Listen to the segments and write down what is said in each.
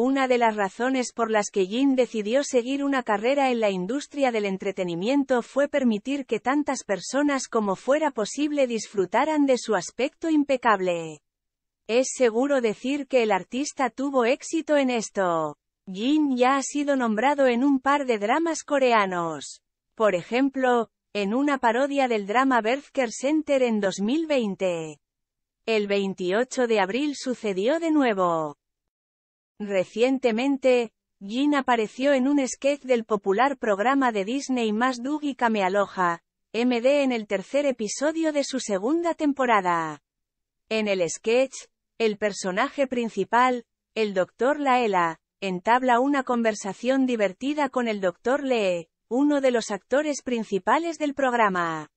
Una de las razones por las que Jin decidió seguir una carrera en la industria del entretenimiento fue permitir que tantas personas como fuera posible disfrutaran de su aspecto impecable. Es seguro decir que el artista tuvo éxito en esto. Jin ya ha sido nombrado en un par de dramas coreanos. Por ejemplo, en una parodia del drama Berthker Center en 2020. El 28 de abril sucedió de nuevo. Recientemente, Jean apareció en un sketch del popular programa de Disney más Doug y Aloja, MD en el tercer episodio de su segunda temporada. En el sketch, el personaje principal, el Dr. Laela, entabla una conversación divertida con el Dr. Lee, uno de los actores principales del programa.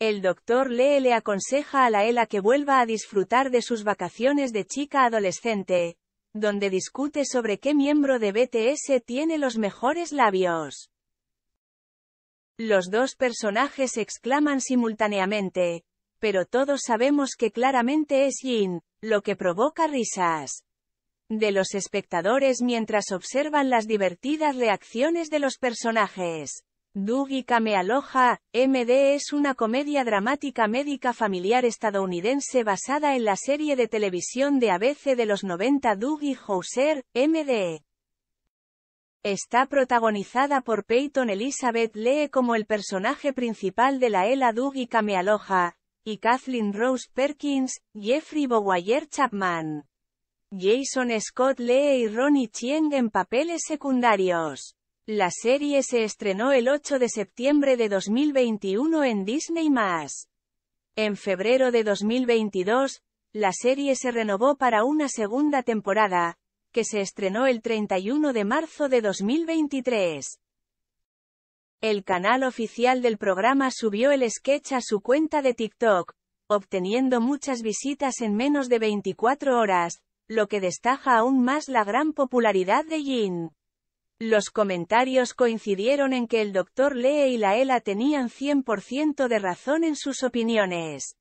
El Dr. Lee le aconseja a Laela que vuelva a disfrutar de sus vacaciones de chica adolescente, donde discute sobre qué miembro de BTS tiene los mejores labios. Los dos personajes exclaman simultáneamente, pero todos sabemos que claramente es Jin, lo que provoca risas de los espectadores mientras observan las divertidas reacciones de los personajes. Dougie me MD es una comedia dramática médica familiar estadounidense basada en la serie de televisión de ABC de los 90 Dougie Hauser, MD. Está protagonizada por Peyton Elizabeth Lee como el personaje principal de la Ela Dougie me y Kathleen Rose Perkins, Jeffrey Bowyer Chapman. Jason Scott Lee y Ronnie Chieng en papeles secundarios. La serie se estrenó el 8 de septiembre de 2021 en Disney+. En febrero de 2022, la serie se renovó para una segunda temporada, que se estrenó el 31 de marzo de 2023. El canal oficial del programa subió el sketch a su cuenta de TikTok, obteniendo muchas visitas en menos de 24 horas, lo que destaca aún más la gran popularidad de Jin. Los comentarios coincidieron en que el doctor Lee y la ELA tenían 100% de razón en sus opiniones.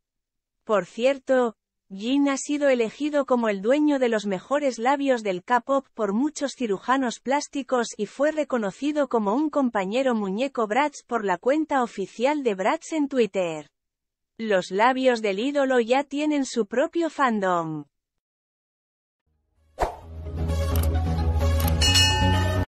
Por cierto, Jin ha sido elegido como el dueño de los mejores labios del K-pop por muchos cirujanos plásticos y fue reconocido como un compañero muñeco Bratz por la cuenta oficial de Bratz en Twitter. Los labios del ídolo ya tienen su propio fandom.